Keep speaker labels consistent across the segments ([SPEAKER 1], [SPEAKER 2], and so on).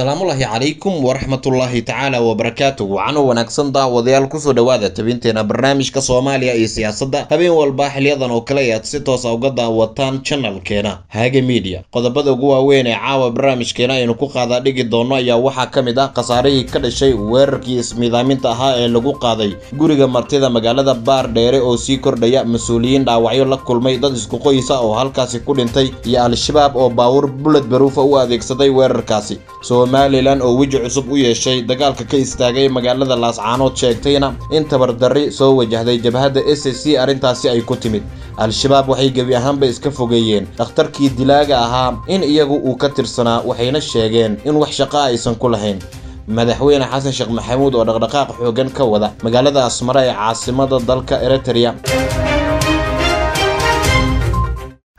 [SPEAKER 1] asalaamullaahi calaykum waraxmatullaahi tacaala wabarakaatu wacano wanaagsan daawadayaal kusoo dhowaada tabinteena barnaamijka soomaaliya iyo siyaasadda habeen walba xiliyadan oo kale ee aad si toosa ah uga daawataan janalkeena haga miidiya qodobada ugu waaweyn ee caawa barnaamijkeena aynu ku qaadaa dhigi doonno ayaa waxaa ka mid ah khasaarihii ka dhashay weerarkii ismiidaaminta ahaa ee lagu qaaday guriga martida magaalada baar dheere oo sii kordhaya mas-uuliyiin dhaawacyo la kulmay dad isku qoysa oo halkaasi ku dhintay iyo al-shabaab oo baawur bulad baruufa u adeegsaday weerarkaasi somalilan oo weji cusub u yeeshay dagaalka ka istaagay magaalada laascaanood sheegtayna in tabardarri soo wajahday jabhadda s c arrintaasi ay ku timid al-shabaab waxay gebi ahaanba iska fogeeyeen dhakhtarkii dilaaga ahaa in iyagu uu ka tirsanaa waxayna sheegeen in wax shaqo aysan ku lahayn madaxweyne xasan sheekh maxamuud oo dhaqdhaqaaq xooggan ka wada magaalada asmara ee caasimada dalka eritereya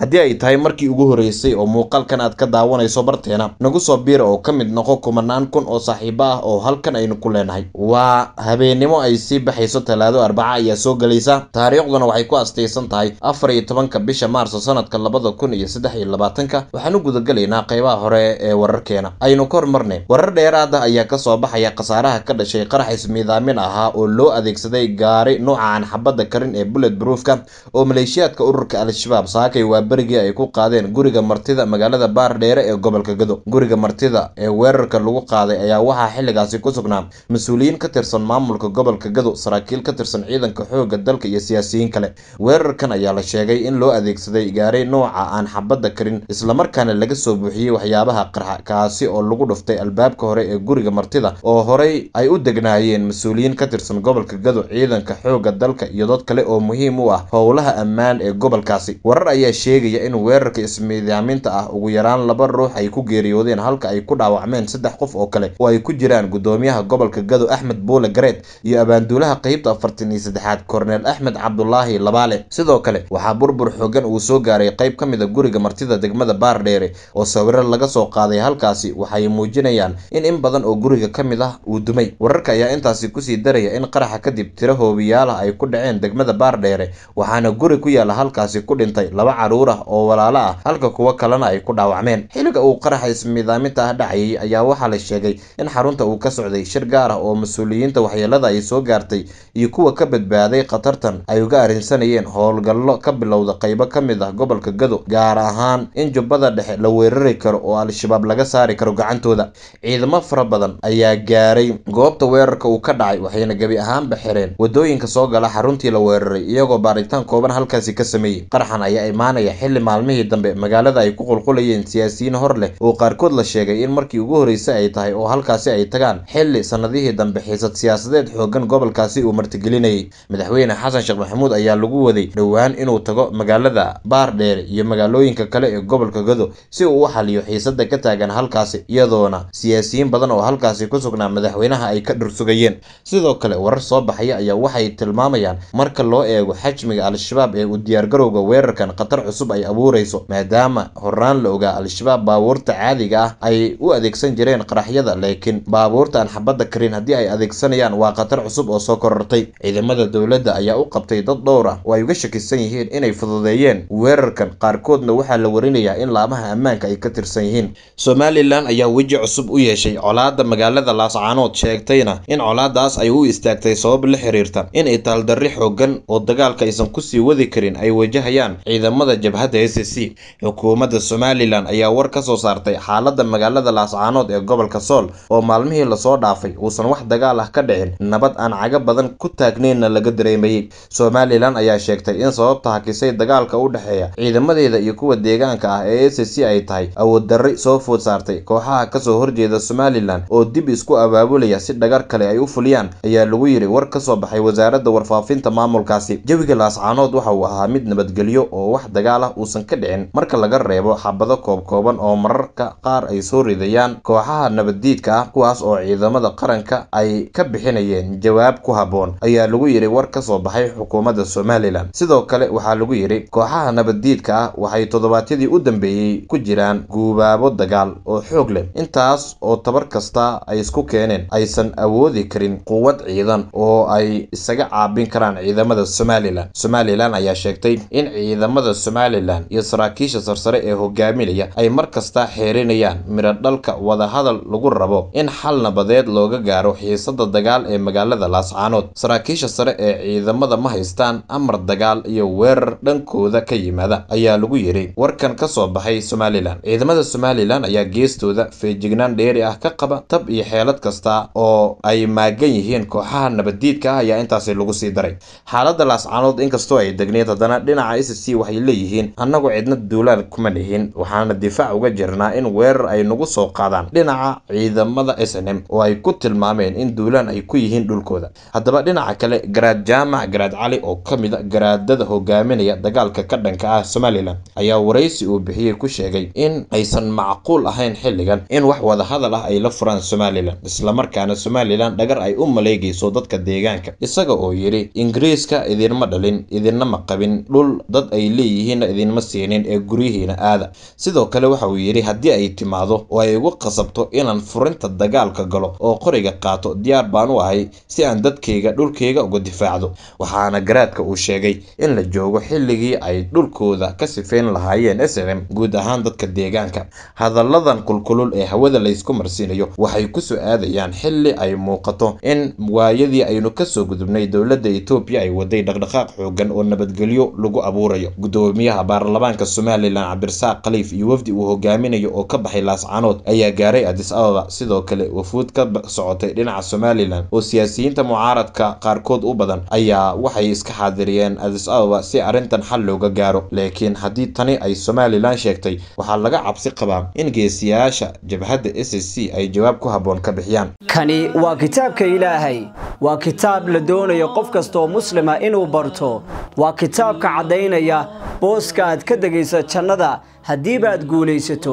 [SPEAKER 1] haddii ay tahay markii ugu horreysay oo muuqaalkan aad ka daawanayso barteena nagu soo biir oo ka mid noqo kumanaan kun oo saaxiibo ah oo halkan aynu ku leenahay waa habeennimo ay sii baxayso talaado arbaca ayaa soo gelaysa taariikhduna waxay ku astaysan tahay afar iyo tobanka bisha maarso sanadka labada kun iyo saddex iyo labaatanka waxaan u gudagelaynaa qaybaha hore ee wararkeena aynu ah ka hormarnay warar dheeraada ayaa kasoo baxaya khasaaraha ka dhashay qarax ismiidaamin ahaa oo loo adeegsaday gaari nooca aan xabadda karin ee bullet broofka oo maleeshiyaadka ururka al-shabaab saakay waa barbarigii ay ku qaadeen guriga martida magaalada baardheere ee gobolka gado guriga martida ee weerarka lagu qaaday ayaa waxaa xilligaasi ku sugnaa mas-uuliyiin ka tirsan maamulka gobolka gado saraakiil ka tirsan ciidanka xoogga dalka iyo siyaasiyiin kale weerarkan ayaa la sheegay in loo adeegsaday gaaray nooca aan xabadda karin islamarkaana laga soo buuxiyey waxyaabaha qarxa kaasi oo lagu dhuftay albaabka hore ee guriga martida oo horey ay u degnaayeen mas-uuliyiin ka tirsan gobolka gado ciidanka xoogga dalka iyo dad kale oo muhiim u ah howlaha ammaan ee gobolkaasi warar ayaa sheegay sheegaya in weerarka ismiidaaminta ah ugu yaraan laba ruux ay ku geeriyoodeen halka ay ku dhaawacmeen saddex qof oo kale oo ay ku jiraan gudoomiyaha gobolka gado axmed buule gareed iyo abaanduulaha qaybta afartan iyo saddexaad korneel axmed cabdulaahi labaale sidoo kale waxaa burbur xoogan uu soo gaaray qayb ka mid a ah guriga martida degmada baardheere oo sawiro laga soo qaaday halkaasi waxay muujinayaan in in badan oo guriga ka mid ah uu dumay wararka ayaa intaasi kusii daraya in qaraxa kadib tiro hoobiyaalah ay ku dhaceen degmada baardheere waxaana guri ku yaala halkaasi ku dhintay laba caruura ah oo walaalo ah halka kuwo kalena ay ku dhaawacmeen xiliga uu qaraxa ismiidaaminta ah dhacayay ayaa waxaa la sheegay in xarunta uu ka socday shir gaar ah oo mas-uuliyiinta waxyeelada ay soo gaartay iyo kuwa ka badbaaday khatartan ay uga arrinsanayeen howlgallo ka bilowda qaybo ka mid ah gobolka gado gaar ahaan in jubbada dhexe la weerari karo oo al-shabaab laga saari karo gacantooda ciidamo fara badan ayaa gaaray goobta weerarka uu ka dhacay waxayna gebi ahaanba xireen wadooyinka soo gala xaruntii la weeraray iyagoo baaritaan kooban halkaasi ka sameeyey qaraxan ayaa imaanaya xilli maalmihii dambe magaalada ay ku qulqulayeen siyaasiyiin hor leh oo qaarkood la sheegay in markii ugu horreysay ay tahay oo halkaasi ay tagaan xilli sannadihii dambe xiisad siyaasadeed xooggan gobolkaasi uu martigelinayay madaxweyne xasan sheekh maxamuud ayaa lagu waday dhowaan inuu tago magaalada baar dheere iyo magaalooyinka kale ee gobolka godo si uu u xaliyo xiisada ka taagan halkaasi iyadoona siyaasiyiin badan oo halkaasi ku sugnaa madaxweynaha ay ka dhursugayeen sidoo kale warar soo baxaya ayaa waxay tilmaamayaan marka loo eego xajmiga al-shabaab ee u diyaargarowga weerarkan khatar cusub cusub ay abuurayso maadaama horaan la ogaa al-shabaab baabuurta caadiga ah ay u adeegsan jireen qaraxyada laakiin baabuurta aan xabadda karin haddii ay adeegsanayaan waa khatar cusub oo soo korortay ciidamada dowladda ayaa u qabtay dad dhowr ah oo ay uga shakisan yihiin inay fududeeyeen weerarkan qaarkoodna waxaa la warinayaa in laamaha ammaanka ay ka tirsan yihiin somalilan ayaa weji cusub u yeeshay colaadda magaalada laascaanood sheegtayna in colaadaas ay u istaagtay sabab la xiriirta in itaaldarri xooggan oo dagaalka aysan kusii wadi karin ay wajahayaan ciidamada jabhadda s s c xukuumadda somalilan ayaa war ka soo saartay xaaladda magaalada laascaanood ee gobolka sool oo maalmihii lasoo dhaafay uusan wax dagaal ah ka dhicin nabad aan caga badan ku taagnaynna laga dareemayey somalilan ayaa sheegtay in sababta hakisay dagaalka u dhexeeya ciidamadeeda iyo kuwa deegaanka ah ee s s c ay tahay awood darri soo food saartay kooxaha kasoo horjeeda somalilan oo dib isku abaabulaya si dhagar kale ay u fuliyaan ayaa lagu yiri war ka soo baxay wasaaradda warfaafinta maamulkaasi jawiga laascaanood waxa uu ahaa mid nabadgelyo oo wax dagaal dhaqaalaha uusan ka dhicin marka laga reebo xabado koobkooban oo mararka qaar ay soo ridayaan kooxaha nabaddiidka ah kuwaas oo ciidamada qaranka ay ka bixinayeen jawaab ku habboon ayaa lagu yidhi war ka soo baxay xukuumadda somalilan sidoo kale waxaa lagu yidhi kooxaha nabaddiidka ah waxay toddobaadyadii u dambeeyey ku jiraan guubaabo dagaal oo xoog leh intaas oo tabar kasta ay isku keeneen aysan awoodi karin quwad ciidan oo ay isaga caabin karaan ciidamada somalilan somalilan ayaa sheegtay in ciidamada somalilan somalilan iyo saraakiisha sarsare ee hogaaminaya ay mar kasta xeerinayaan midho dhalka wadahadal lagu rabo in xal nabadeed looga gaaro xiisada dagaal ee magaalada laascaanood saraakiisha sare ee ciidamada ma haystaan amar dagaal iyo weerar dhankooda ka yimaada ayaa lagu yidhi warkan ka soo baxay somalilan ciidamada somalilan ayaa geestooda feejignaan dheeri ah ka qaba tab iyo xeelad kasta oo ay maagan yihiin kooxaha nabaddiidka ah ayaa intaasi lagu sii daray xaalada laascaanood inkastoo ay degneed haddana dhinaca s c waxay leeyihiin yihiin annagu cidna duulaad kuma dhihin waxaana difaac uga jirnaa in weerar ay nagu soo qaadaan dhinaca ciidamada s n m oo ay ku tilmaameen in duulaan ay ku yihiin dhulkooda haddaba dhinaca kale garaad jaamac garaad cali oo ka mida ah garaadada hogaaminaya dagaalka ka dhanka ah somalilan ayaa waraysi uu bixiyey ku sheegay in aysan macquul ahayn xilligan in wax wadahadal ah ay la furaan somalilan islamarkaana somalilan dhagar ay u maleegayso dadka deegaanka isaga oo yidhi ingiriiska idinma dhalin idinna ma qabin dhul dad ay leeyihiin idinma siinin ee guryihiina aada sidoo kale waxa uu yidhi haddii ay timaado oo ay igu qasabto inaan furinta dagaalka galo oo qoriga qaato diyaar baan u ahay si aan dadkayga dhulkayga uga difaacdo waxaana garaadka uu sheegay in la joogo xilligii ay dhulkooda ka sifeyn lahaayeen s m guud ahaan dadka deegaanka hadalladan kulkulul ee hawada laysku marsiinayo waxay ku su-aadayaan xilli ay muuqato in waayadii aynu kasoo gudubnay dowladda etoobiya ay waday dhaqdhaqaaq xoogan oo nabadgelyo lagu abuurayo gudoomiyaha Ah, madaxa somalilan cabdirasaaq khaliif iyo wafdi uu hogaaminayo oo ka baxay laascanood ayaa gaaray adis ababa sidoo kale wafuud ka socotay dhinaca somalilan oo siyaasiyiinta mucaaradka qaarkood u badan ayaa waxay iska xaadiriyeen adis ababa si arrintan xal looga gaaro laakiin haddii tani ay somalilan sheegtay waxaa laga cabsi qabaa in geesiyayaasha jabhadda s c ay jawaab ku habboon ka bixiyaan
[SPEAKER 2] kani waa kitaabka ilaahay waa kitaab la doonayo qof kastaoo muslima ah inuu barto waa kitaabka caddaynaya boos booska aad ka degaysa jannada haddiiba aad guulaysato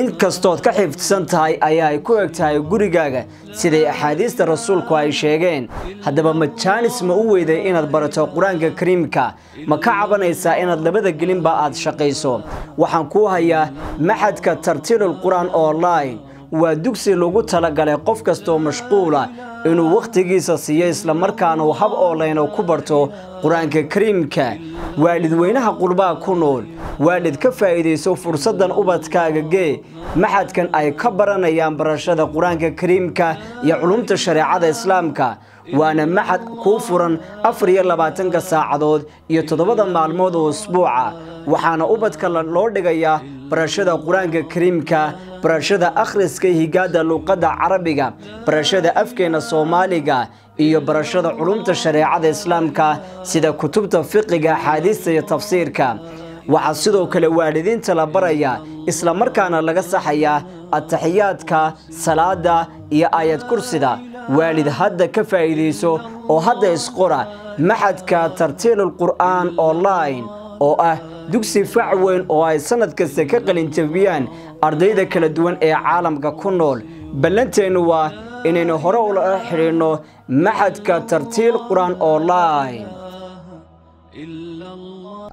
[SPEAKER 2] in kastood ka xifdsan tahay ayaa ay ku eg tahay gurigaaga siday axaadiista rasuulku ay sheegeen haddaba ma jaanis ma u weyday inaad barato qur-aanka kariimka ma ka cabanaysaa inaad labada gelinba aad shaqayso waxaan kuu hayaa maxadka tartiilul qur-aan online waa dugsi lagu talagalay qof kastoo mashquula ah, inuu wakhtigiisa siiyo islamarkaana uu hab oolayno ku barto qur-aanka kariimka waalidweynaha qurbaha ku nool waalid ka faa'iidayso fursaddan ubadkaaga gee maxadkan ay ka baranayaan barashada qur-aanka kariimka iyo culumta shareecada islaamka waana maxad kuu furan afar iyo labaatanka saacadood iyo toddobada maalmood oo usbuuca waxaana ubadka loo dhigayaa barashada qur-aanka kariimka barashada akhriska higaada luuqadda carabiga barashada afkeena soomaaliga iyo barashada culumta shareecada islaamka sida kutubta fiqiga axaadiista iyo tafsiirka waxaa sidoo kale waalidiinta la baraya islamarkaana laga saxayaa ataxiyaadka salaada iyo aayad kursida waalid hadda ka faa'iidayso oo hadda isqora maxadka tartiilulqur'aan online oo ah dugsi fac weyn oo ay sannad kasta ka qalinjabiyaan ardayda kala duwan ee caalamka ku nool ballanteennu waa inaynu hore ula xidhiinno maxadka tartiil qur-aan online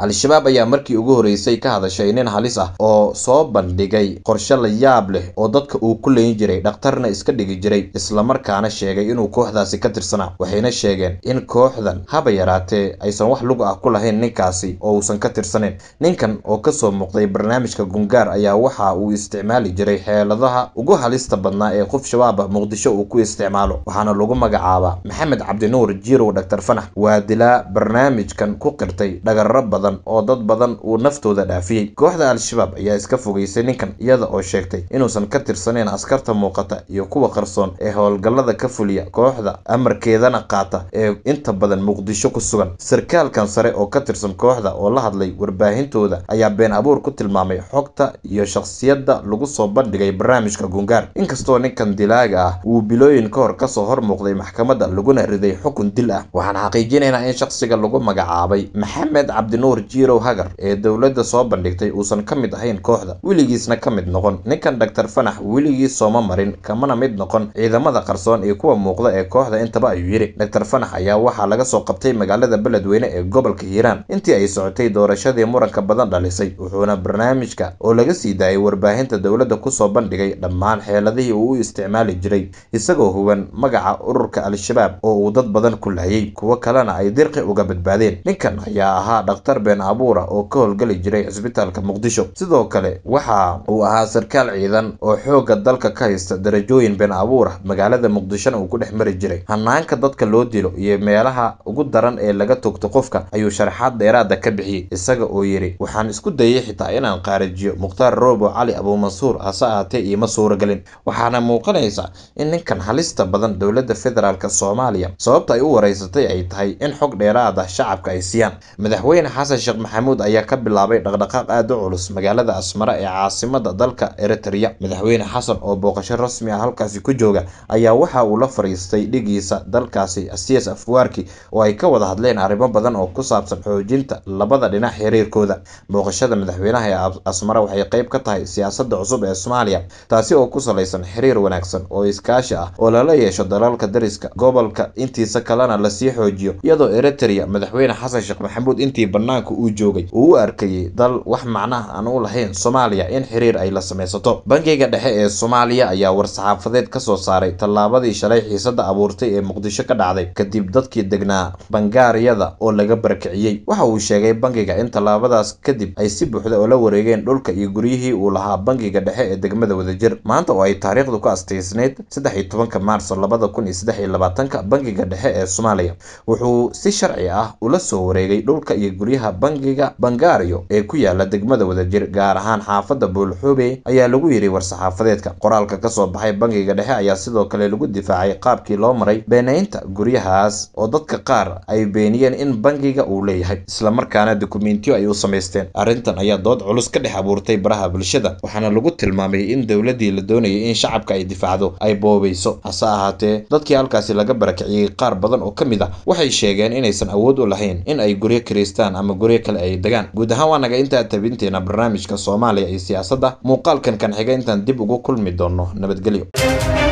[SPEAKER 1] al-shabaab ayaa markii ugu horreysay ka hadashay nin halis ah oo soo bandhigay qorshe la yaab leh oo dadka uu ku leyn jiray dhakhtarna iska dhigi jiray islamarkaana sheegay inuu kooxdaasi ka tirsanaa waxayna sheegeen in kooxdan haba yaraatee aysan wax lug ah ku lahayn ninkaasi oo uusan ka tirsanayn ninkan oo kasoo muuqday barnaamijka gungaar ayaa waxa uu isticmaali jiray xeeladaha ugu halista badnaa ee qof shabaaba muqdisho uu ku isticmaalo waxaana lagu magacaabaa maxamed cabdinuur jiirow dhaktar fanax waa dilaa barnaamijkan ku qirtay dhagarro badan badan oo dad badan uu naftooda dhaafiyey kooxda al-shabaab ayaa iska fogeysay ninkan iyada oo sheegtay inuusan ka tirsanayn askarta muuqata iyo kuwa qarsoon ee howlgallada ka fuliya kooxda amarkeedana qaata ee inta badan muqdisho ku sugan sarkaalkan sare oo ka tirsan kooxda oo la hadlay warbaahintooda ayaa been abuur ku tilmaamay xogta iyo shakhsiyadda lagu soo bandhigay barnaamijka gungaar inkastoo ninkan dilaaga ah uu bilooyin ka hor kasoo hor muuqday maxkamadda laguna riday xukun dil ah waxaan xaqiijinaynaa in shakhsiga lagu magacaabay maxamed cabdinuur horjiirow hagar ee dowladda soo bandhigtay uusan ka mid ahayn kooxda weligiisna ka mid noqon ninkan dhaktar fanax weligiis sooma marin kamana mid noqon ciidamada qarsoon iyo kuwa muuqda ee kooxda intaba ayuu yidhi dhaktar fanax ayaa waxaa laga soo qabtay magaalada beledweyne ee gobolka hiiraan intii ay socotay doorashadii muranka badan dhalisay wuxuuna barnaamijka oo laga sii daayay warbaahinta dowladda kusoo bandhigay dhammaan xeeladihii uu u isticmaali jiray isagoo huban magaca ururka al-shabaab oo uu dad badan ku laayay kuwo kalena ay dirqi uga badbaadeen ninkan ayaa ahaa dhakhtar been abuur oo ka howlgeli jiray cisbitaalka muqdisho sidoo kale waxa uu ahaa sarkaal ciidan oo xoogga dalka ka haysta darajooyin been abuura magaalada muqdishona uu ku dhex mari jiray hanaanka dadka loo dilo iyo meelaha ugu daran ee laga togto qofka ayuu sharaxaad dheeraada ah ka bixiyey isaga oo yidhi waxaan isku dayay xitaa inaan khaarijiyo mukhtaar roobo cali abuumansuur hase aatee iima suuragelin waxaana muuqanaysa in ninkan halista badan dowladda federaalk soomaaliya sababta ay u wareysatay ay tahay in xog dheeraada ah shacabka ay siiyaan madaxweyne xasan xasan sheekh maxamuud ayaa ka bilaabay dhaqdhaqaaq aada u culus magaalada asmara ee caasimada dalka eritrea madaxweyne xasan oo booqasho rasmi ah halkaasi ku jooga ayaa waxa uu la fariistay dhigiisa dalkaasi asias afwaarki oo ay ka wada hadleen arrimo badan oo ku saabsan xoojinta labada dhinac xiriirkooda booqashada madaxweynaha ee asmara waxay qeyb ka tahay siyaasadda cusub ee soomaaliya taasi oo ku salaysan xiriir wanaagsan oo iskaashi ah oo lala yeesho dalalka dariska gobolka intiisa kalena lasii xoojiyo iyadoo eritrea madaxweyne xasan sheekh maxamuud intii bannaanka safarka uu joogay uu u arkayay dal wax macnaha aan u lahayn soomaaliya in xiriir ay la samaysato bangiga dhexe ee soomaaliya ayaa war-saxaafadeed ka soo saaray tallaabadii shalay xiisada abuurtay ee muqdisho ka dhacday kadib dadkii degnaa bangaariyada oo laga barakiciyey waxa uu sheegay bangiga in tallaabadaas kadib ay si buuxda oo la wareegeen dhulka iyo guryihii uu lahaa bangiga dhexe ee degmada wadajir maanta oo ay taariikhdu ku astaysnayd saddex iyo tobanka maarso labada kun iyo saddex iyo labaatanka bangiga dhexe ee soomaaliya wuxuu si sharci ah ula soo wareegay dhulka iyo guryaha bangiga bangaariyo ee ku yaala degmada wadajir gaar ahaan xaafadda buulxube ayaa lagu yidhi war-saxaafadeedka qoraalka ka soo baxay bangiga dhexe ayaa sidoo kale lagu difaacay qaabkii loo maray beenaynta guryahaas oo dadka qaar ay beeniyeen in bangiga uu leeyahay islamarkaana dukumentiyo ay u samaysteen arrintan ayaa dood culus ka dhex abuurtay baraha bulshada waxaana lagu tilmaamay in dowladdii la doonayay in shacabka ay difaacdo ay boobayso hase ahaatee dadkii halkaasi laga barakiciyey qaar badan oo ka mid ah waxay sheegeen inaysan awood u lahayn in ay guryo kiraystaan ama guryo kale ay degaan guud ahaan waa naga intaa tabinteena barnaamijka soomaaliya iyo siyaasadda muuqaalkan kan xiga intaan dib ugu kulmi doonno nabadgelyo